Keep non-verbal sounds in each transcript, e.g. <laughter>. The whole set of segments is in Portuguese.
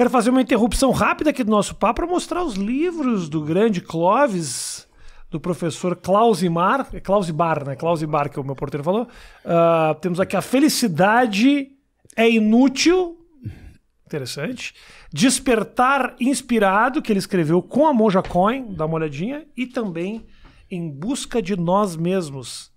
Quero fazer uma interrupção rápida aqui do nosso papo para mostrar os livros do grande Clovis, do professor Clausimar, é Clausibar, né? Clausibar, que é o meu porteiro falou. Uh, temos aqui A Felicidade é Inútil, interessante. Despertar Inspirado, que ele escreveu com a Monja Coin, dá uma olhadinha. E também Em Busca de Nós Mesmos,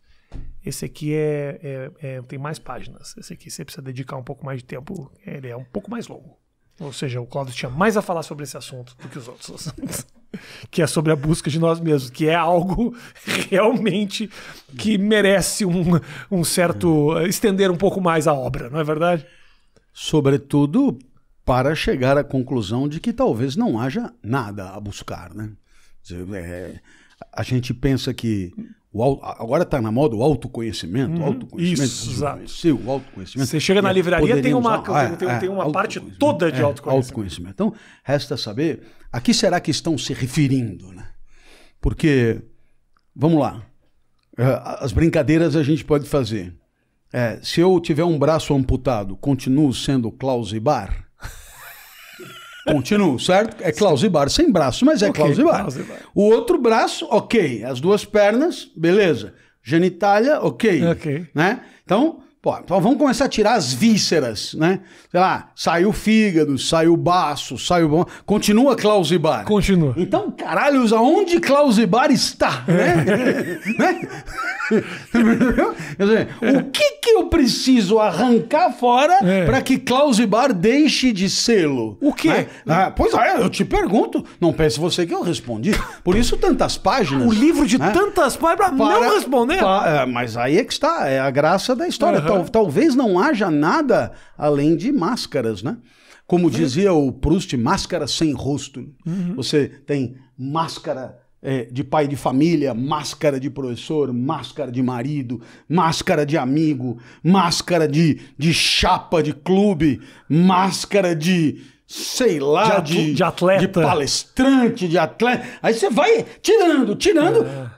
esse aqui é, é, é, tem mais páginas. Esse aqui você precisa dedicar um pouco mais de tempo. Ele é um pouco mais longo. Ou seja, o Cláudio tinha mais a falar sobre esse assunto do que os outros. <laughs> que é sobre a busca de nós mesmos, que é algo <laughs> realmente que merece um, um certo. estender um pouco mais a obra, não é verdade? Sobretudo para chegar à conclusão de que talvez não haja nada a buscar, né? É, a gente pensa que o, agora está na moda o autoconhecimento, hum, autoconhecimento. Isso, exato. Seu, o autoconhecimento. Você chega na livraria, tem uma, ah, tem, é, tem uma é, parte toda de é, autoconhecimento. autoconhecimento. Então, resta saber a que será que estão se referindo. Né? Porque, vamos lá, é, as brincadeiras a gente pode fazer. É, se eu tiver um braço amputado, continuo sendo Klaus Ibar? Continuo, certo? É clausibar sem braço, mas é okay, clausibar. O outro braço, ok. As duas pernas, beleza. Genitália, ok. Ok. Né? Então, pô, então vamos começar a tirar as vísceras, né? Sei lá, sai o fígado, sai o baço, sai o... Continua clausibar. Continua. Então, caralhos, aonde clausibar está, né? É. <laughs> né? <laughs> Quer dizer, o é. que eu preciso arrancar fora é. para que Bar deixe de sê-lo? O quê? É. Ah, pois é, eu te pergunto. Não pense você que eu respondi. Por isso tantas páginas. O livro de né? tantas páginas para, não responder. Pa, é, mas aí é que está, é a graça da história. Uhum. Tal, talvez não haja nada além de máscaras, né? Como dizia o Proust, máscara sem rosto. Uhum. Você tem máscara é, de pai de família, máscara de professor, máscara de marido, máscara de amigo, máscara de, de chapa de clube, máscara de, sei lá, de, de, de, atleta. De palestrante, de atleta. Aí você vai tirando, tirando. É.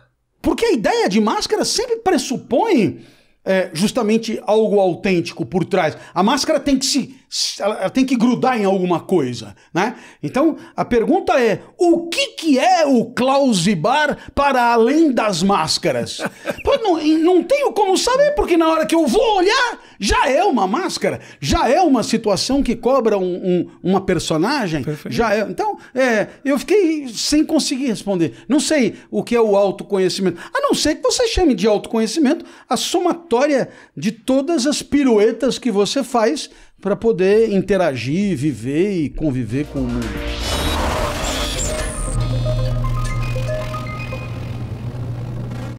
Porque a ideia de máscara sempre pressupõe é, justamente algo autêntico por trás. A máscara tem que se, ela tem que grudar em alguma coisa, né? Então a pergunta é: o que, que é o Clausibar para além das máscaras? <laughs> Pô, não, não tenho como saber porque na hora que eu vou olhar já é uma máscara, já é uma situação que cobra um, um, uma personagem, Perfeito. já é. Então é, eu fiquei sem conseguir responder. Não sei o que é o autoconhecimento. A não ser que você chame de autoconhecimento a somatória história de todas as piruetas que você faz para poder interagir, viver e conviver com o mundo.